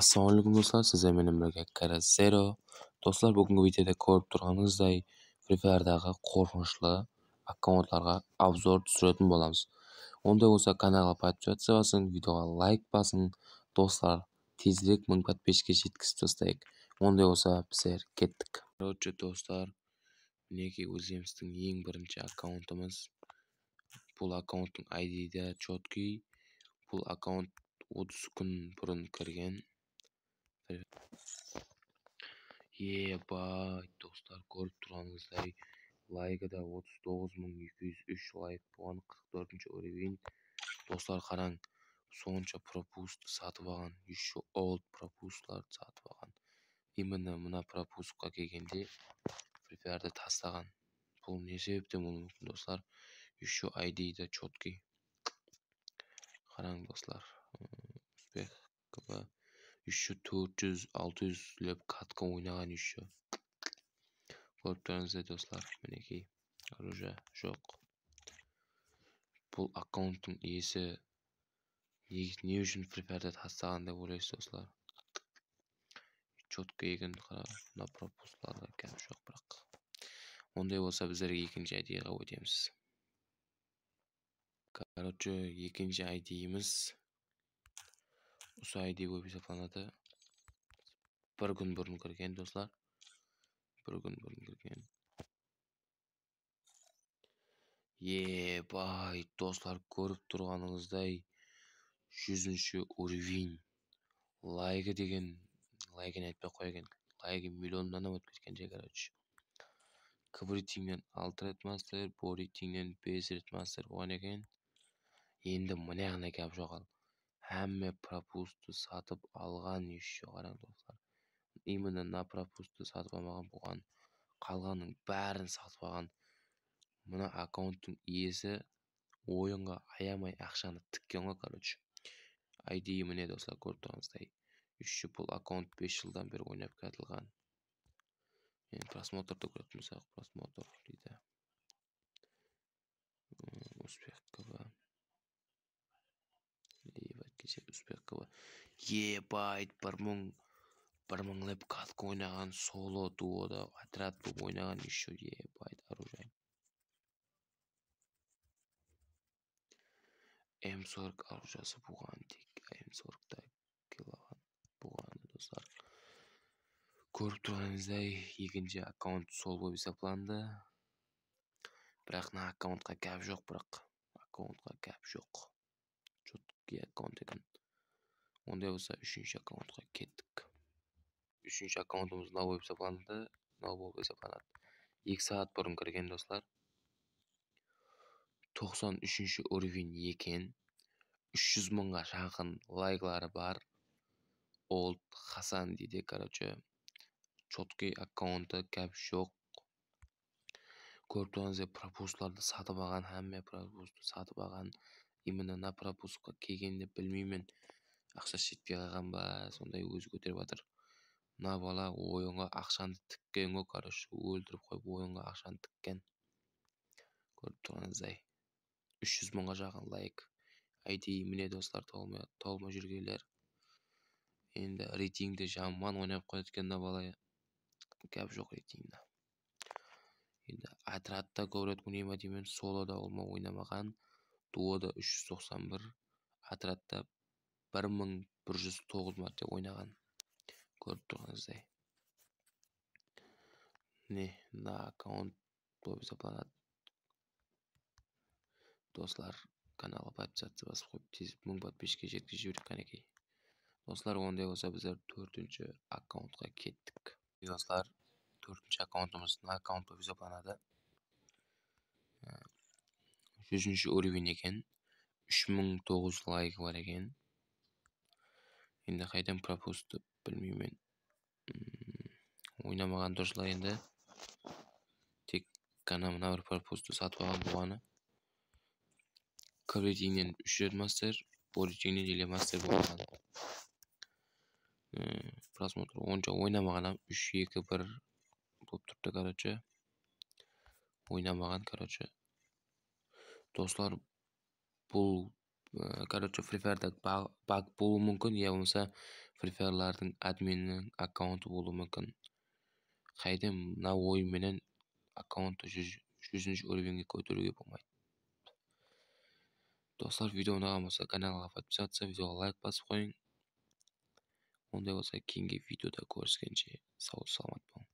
ассалаумағалейкум достар сіздермен менімен бірге зеро. достар бүгінгі видеода көріп тұрғаныңыздай Fire-дағы қорқынышлы аккаунттарға обзор түсіретін боламыз ондай болса каналға подписаться басын видеоға лайк басын достар тезірек мың подписчикке жеткізіп тастайық ондай болса біздер кеттік короче достар мінекей өздеріміздің ең бірінші аккаунтымыз бұл аккаунттың ID-де четкий бұл аккаунт отыз күн бұрын кірген ебать достар көріп тұрғаныңыздай лайгі да 39203 лайк болған 44-ші уровень достар қараң сонша пропуск сатып алған еще олд пропускларды сатып алған именно мына пропускқа келгенде фриферді тастаған бұл не себептен болуы мүмкін достар еще айдиді да четкий қараң достар успех еще төрт жүз алты жүзлеп катка ойнаған еще көріп тұрыңыздар достар мінекей оружие жоқ бұл аккаунттың иесі не, үшін фриферді тастаған деп ойлайсыз достар четко егін қара мына пропускаларда кәп жоқ бірақ ондай болса біздерге екінші айдиға өтеміз короче екінші айдиіміз осы бір күн бұрын кірген достар бір күн бұрын кірген ебай достар көріп тұрғаныңыздай жүзінші уровень лайгы деген лайгын айтпай ақ қояйын лайгы миллионнан өтіп кеткен де короче кабритингнен алты рет мастер боритингнен бес рет мастер болған екен енді мынаяғына кәп жоғалды әмме пропустты сатып алған еще қараң достар именно мына пропустты сатып алмаған бұған қалғанның бәрін сатып алған мына аккаунттың иесі ойынға аямай ақшаны тіккен ғой короче айди міне достар көріп тұрғаныңыздай еще бұл аккаунт 5 жылдан бері ойнап келатылған енді просмотрды көретін болсақ просмотр дейді успехкова десек Успекова ебать бір мың бір леп катка ойнаған соло дуода отряд болып ойнаған еще ебать оружие м сорок оружиесі бұған тек м сорокта килоған буған достар көріп тұрғаныңыздай екінші аккаунт сол болып есапланды бірақ мына аккаунтқа кәп жоқ бірақ аккаунтқа кәп жоқ аккаунт екен ондай болса үшінші аккаунтқа кеттік үшінші аккаунтымыз мынау болып есептеледі мынау болып есептеледі екі сағат бұрын кірген достар тоқсан үшінші уровень екен үш жүз мыңға жақын лайклары бар олд хасан дейді короче четкий аккаунты кәп жоқ көріп тұрғаныңыздай пропускаларды сатып алған әмме пропусты сатып алған именно на пропускқа келгенде білмеймін ақшасы жетпей қалған ба сондай өзі көтеріп жатыр мына бала ойынға ақшаны тіккен ғой короче өлтіріп қойып ойынға ақшаны тіккен көріп тұрғаныңыздай үш жүз мыңға жақын лайк әйтейін міне достар толма, толма жүргендер енді рейтингді жаман ойнап қояды екен мына бала гәп жоқ рейтингда енді отрядта говорят ойнама деймін солода ол ойнамаған дуода үш жүз тоқсан бір отрядта бір мың бір жүз тоғыз мәрте ойнаған көріп тұрғаныңыздай не мына аккаунт болып запаланады достар каналға подписаться басып қойып тез мың подписчикке жеткізіп жіберейік қанекей достар ондай болса біздер төртінші аккаунтқа кеттік достар төртінші аккаунтымыз на аккаунт болып запаланады жүзінші уровень екен үш мың тоғыз лайк бар екен енді қайдан пропусты білмеймін мен ойнамаған дұрыс енді тек қана мына бір пропустты сатып алған болғаны ковретинен үш рет мастер боритинен еле мастер болған просмотр онша ойнамаған үш екі бір болып тұрды короче ойнамаған короче достар бұл короче фриферда баг болуы мүмкін я болмаса фриферлардың админінің аккаунты болуы мүмкін қайде мына ойынменен аккаунтты жүзінші уровеньге көтеруге болмайды достар видео ұнаған болса каналға подписаться видеоға лайк басып қойың ондай болса кейінгі видеода көріскенше сау саламат болың